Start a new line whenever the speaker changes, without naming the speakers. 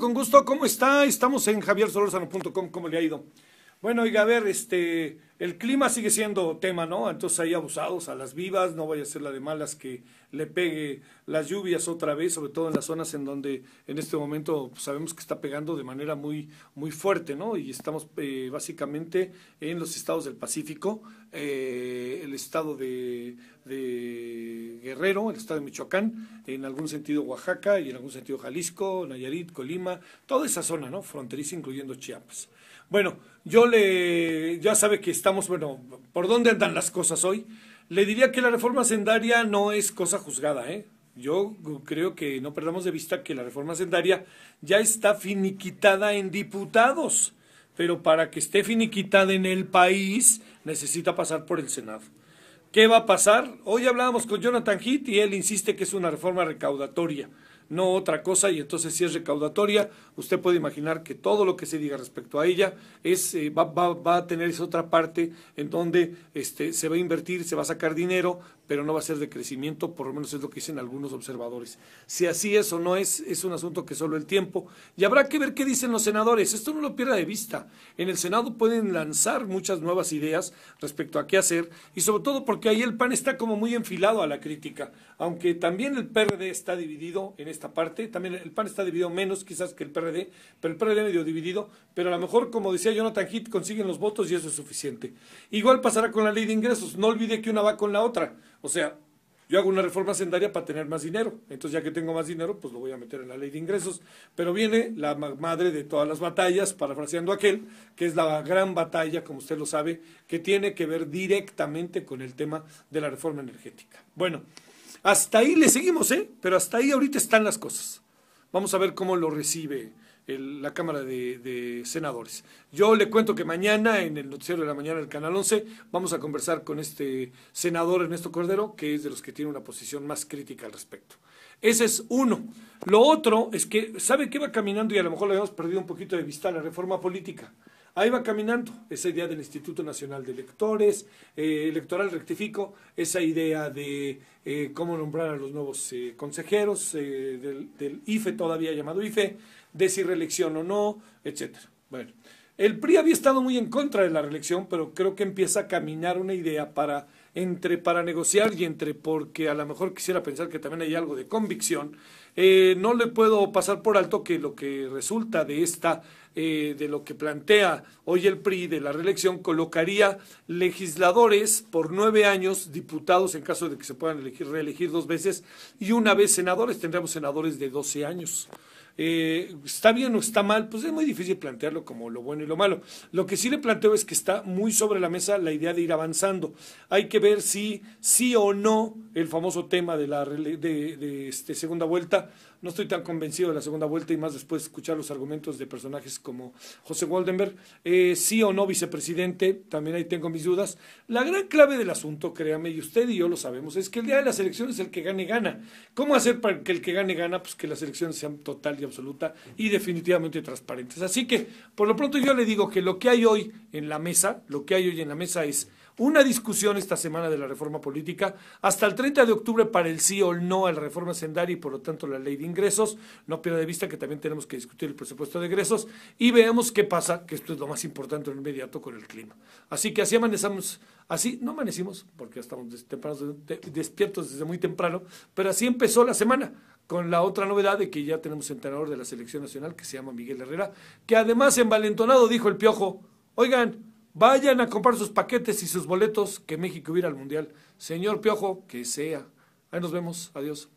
Con gusto, ¿cómo está? Estamos en javiersolorzano.com, ¿cómo le ha ido? Bueno, oiga, a ver, este, el clima sigue siendo tema, ¿no? Entonces ahí abusados a las vivas, no vaya a ser la de malas que le pegue las lluvias otra vez, sobre todo en las zonas en donde en este momento pues, sabemos que está pegando de manera muy, muy fuerte, ¿no? Y estamos eh, básicamente en los estados del Pacífico, eh, el estado de, de Guerrero, el estado de Michoacán, en algún sentido Oaxaca y en algún sentido Jalisco, Nayarit, Colima, toda esa zona, ¿no? Fronteriza incluyendo Chiapas. Bueno, yo le, ya sabe que está bueno, por dónde andan las cosas hoy, le diría que la reforma sendaria no es cosa juzgada, ¿eh? Yo creo que no perdamos de vista que la reforma sendaria ya está finiquitada en diputados, pero para que esté finiquitada en el país necesita pasar por el Senado. ¿Qué va a pasar? Hoy hablábamos con Jonathan Heath y él insiste que es una reforma recaudatoria no otra cosa, y entonces si es recaudatoria, usted puede imaginar que todo lo que se diga respecto a ella es, eh, va, va, a tener esa otra parte en donde este, se va a invertir, se va a sacar dinero, pero no va a ser de crecimiento, por lo menos es lo que dicen algunos observadores. Si así es o no es, es un asunto que solo el tiempo. Y habrá que ver qué dicen los senadores, esto no lo pierda de vista. En el Senado pueden lanzar muchas nuevas ideas respecto a qué hacer, y sobre todo porque ahí el PAN está como muy enfilado a la crítica, aunque también el PRD está dividido en este esta parte. También el PAN está dividido menos quizás que el PRD, pero el PRD medio dividido, pero a lo mejor, como decía Jonathan hit consiguen los votos y eso es suficiente. Igual pasará con la ley de ingresos. No olvide que una va con la otra. O sea, yo hago una reforma sendaria para tener más dinero. Entonces, ya que tengo más dinero, pues lo voy a meter en la ley de ingresos. Pero viene la madre de todas las batallas, parafraseando aquel, que es la gran batalla, como usted lo sabe, que tiene que ver directamente con el tema de la reforma energética. Bueno. Hasta ahí le seguimos, ¿eh? Pero hasta ahí ahorita están las cosas. Vamos a ver cómo lo recibe la Cámara de, Senadores. Yo le cuento que mañana, en el noticiero de la mañana del Canal 11, vamos a conversar con este senador Ernesto Cordero, que es de los que tiene una posición más crítica al respecto. Ese es uno. Lo otro es que, ¿sabe qué va caminando y a lo mejor le hemos perdido un poquito de vista la reforma política? Ahí va caminando esa idea del Instituto Nacional de Electores, eh, electoral rectifico, esa idea de eh, cómo nombrar a los nuevos eh, consejeros del, IFE, todavía llamado IFE, de si reelección o no, etcétera. Bueno. El PRI había estado muy en contra de la reelección, pero creo que empieza a caminar una idea para entre para negociar y entre porque a lo mejor quisiera pensar que también hay algo de convicción. Eh, no le puedo pasar por alto que lo que resulta de esta, eh, de lo que plantea hoy el PRI de la reelección, colocaría legisladores por nueve años, diputados en caso de que se puedan elegir, reelegir dos veces, y una vez senadores, tendremos senadores de doce años. Eh, ¿está bien o está mal? Pues es muy difícil plantearlo como lo bueno y lo malo. Lo que sí le planteo es que está muy sobre la mesa la idea de ir avanzando. Hay que ver si sí o no el famoso tema de la de, este, segunda vuelta. No estoy tan convencido de la segunda vuelta y más después escuchar los argumentos de personajes como José Waldenberg. Eh, sí o no vicepresidente, también ahí tengo mis dudas. La gran clave del asunto, créame, y usted y yo lo sabemos, es que el día de las elecciones el que gane gana. ¿Cómo hacer para que el que gane gana? Pues que las elecciones sean total y absoluta y definitivamente transparentes. Así que, por lo pronto yo le digo que lo que hay hoy en la mesa, lo que hay hoy en la mesa es una discusión esta semana de la reforma política hasta el 30 de octubre para el sí o el no a la reforma sendaria y por lo tanto la ley de ingresos. No pierda de vista que también tenemos que discutir el presupuesto de ingresos y veamos qué pasa, que esto es lo más importante en el inmediato con el clima. Así que así amanecemos, así no amanecimos porque estamos despiertos desde muy temprano, pero así empezó la semana con la otra novedad de que ya tenemos entrenador de la selección nacional que se llama Miguel Herrera, que además envalentonado dijo el piojo, oigan, vayan a comprar sus paquetes y sus boletos que México hubiera al Mundial. Señor piojo, que sea. Ahí nos vemos, adiós.